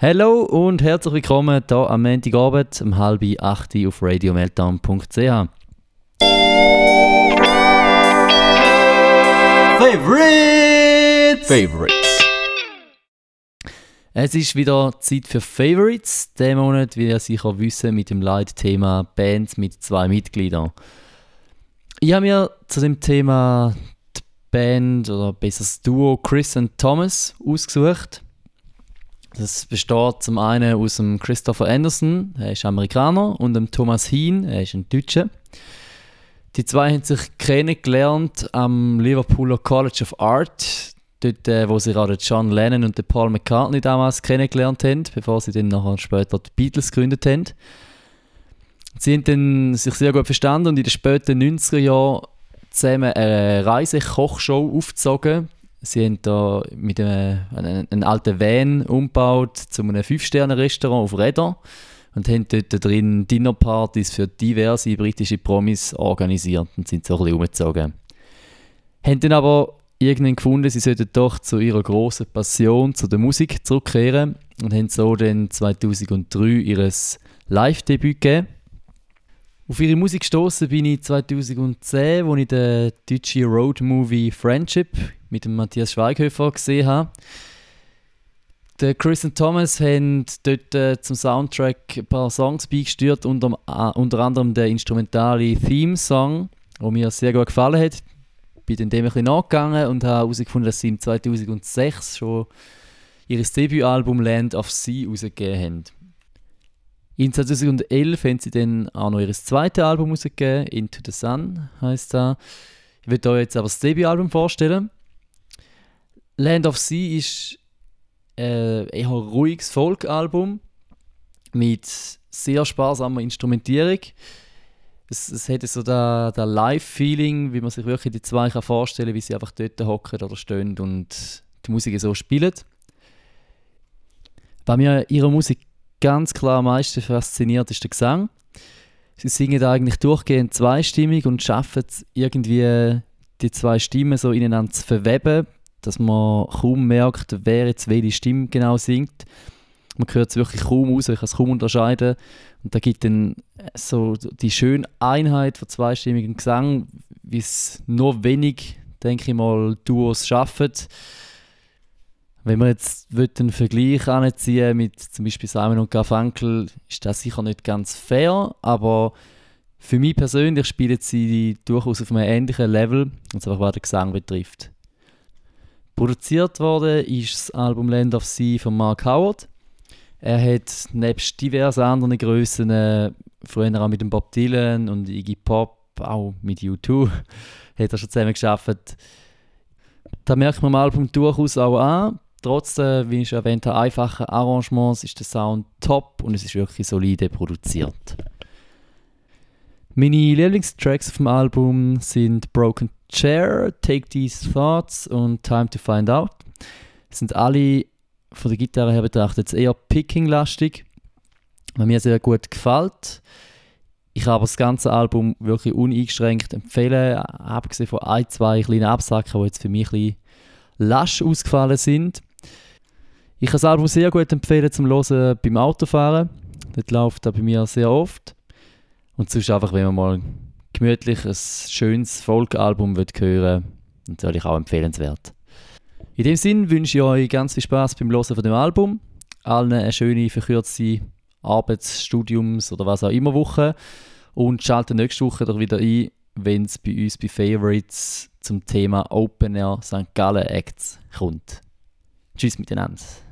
Hallo und herzlich willkommen hier am Montagabend um halb acht auf radiomeltdown.ch. Favorites! Favorites. Es ist wieder Zeit für Favorites. Diesen Monat, wie ihr sicher wissen, mit dem Leitthema Bands mit zwei Mitgliedern. Ich habe mir zu dem Thema die Band oder besser das Duo Chris und Thomas ausgesucht. Das besteht zum einen aus dem Christopher Anderson, er ist Amerikaner, und dem Thomas Hien, er ist ein Deutscher. Die zwei haben sich kennengelernt am Liverpooler College of Art, dort, äh, wo sie gerade John Lennon und Paul McCartney damals kennengelernt haben, bevor sie dann nachher später die Beatles gegründet haben. Sie haben dann sich sehr gut verstanden und in den späten 90er Jahren zusammen eine Reisekochshow aufgezogen, Sie haben da mit einem, einem, einem alten Van umgebaut zu einem Fünf-Sterne-Restaurant auf Rädern und haben dort drin Dinnerpartys für diverse britische Promis organisiert und sind so ein bisschen umgezogen. Haben dann aber irgendwann gefunden, sie sollten doch zu ihrer großen Passion, zu der Musik zurückkehren und haben so dann 2003 ihr Live-Debüt gegeben. Auf ihre Musik gestoßen bin ich 2010, als ich den deutschen Road-Movie Friendship mit dem Matthias Schweighöfer gesehen habe. Der Chris und Thomas haben dort äh, zum Soundtrack ein paar Songs beigesteuert, unter, äh, unter anderem der instrumentale Theme-Song, der mir sehr gut gefallen hat. Bin dann dem ein bisschen nachgegangen und habe herausgefunden, dass sie im 2006 schon ihr Debütalbum Land of Sea rausgegeben haben. In 2011 haben sie dann auch noch ihr zweites Album rausgegeben, Into the Sun heißt da. Ich werde euch jetzt aber das Debütalbum vorstellen. Land of Sea ist äh, ein ruhiges Folk-Album mit sehr sparsamer Instrumentierung. Es, es hat so das Live-Feeling, wie man sich wirklich die zwei kann vorstellen kann, wie sie einfach dort hocken oder stehen und die Musik so spielen. Bei mir ihre Musik ganz klar am meisten fasziniert ist der Gesang. Sie singen eigentlich durchgehend zweistimmig und schaffen es irgendwie, die zwei Stimmen so ineinander zu verweben, dass man kaum merkt, wer jetzt welche Stimme genau singt. Man hört es wirklich kaum aus, ich kann es kaum unterscheiden. Und da gibt dann so die schöne Einheit von zweistimmigem Gesang, wie es nur wenig, denke ich mal, Duos schaffen. Wenn man jetzt einen Vergleich anziehen mit zum Beispiel Simon und Garfunkel, ist das sicher nicht ganz fair, aber für mich persönlich spielen sie durchaus auf einem ähnlichen Level, was einfach was den Gesang betrifft. Produziert wurde ist das Album Land of Sea von Mark Howard. Er hat nebst diversen anderen Grössen, äh, früher auch mit Bob Dylan und Iggy Pop, auch mit U2, hat er schon zusammen geschafft. Da merkt man im Album durchaus auch an. Trotzdem, äh, wie ich schon erwähnt habe, einfache Arrangements ist der Sound top und es ist wirklich solide produziert. Meine Lieblingstracks auf dem Album sind Broken Chair, Take These Thoughts und Time to Find Out. Das sind alle von der Gitarre her betrachtet eher picking-lastig, was mir sehr gut gefällt. Ich kann aber das ganze Album wirklich uneingeschränkt empfehlen, abgesehen von ein, zwei kleinen Absacken, die jetzt für mich ein bisschen lasch ausgefallen sind. Ich kann das Album sehr gut empfehlen zum Hören beim Autofahren. Das läuft da bei mir sehr oft. Und sonst einfach, wenn man mal gemütlich ein schönes Folkalbum hören natürlich auch empfehlenswert. In dem Sinn wünsche ich euch ganz viel Spaß beim Hören von dem Album, allen eine schöne verkürzte Arbeits-, Studiums- oder was auch immer Woche und schaltet nächste Woche doch wieder ein, wenn es bei uns bei Favorites zum Thema Open Air St. Gallen Acts kommt. Tschüss miteinander.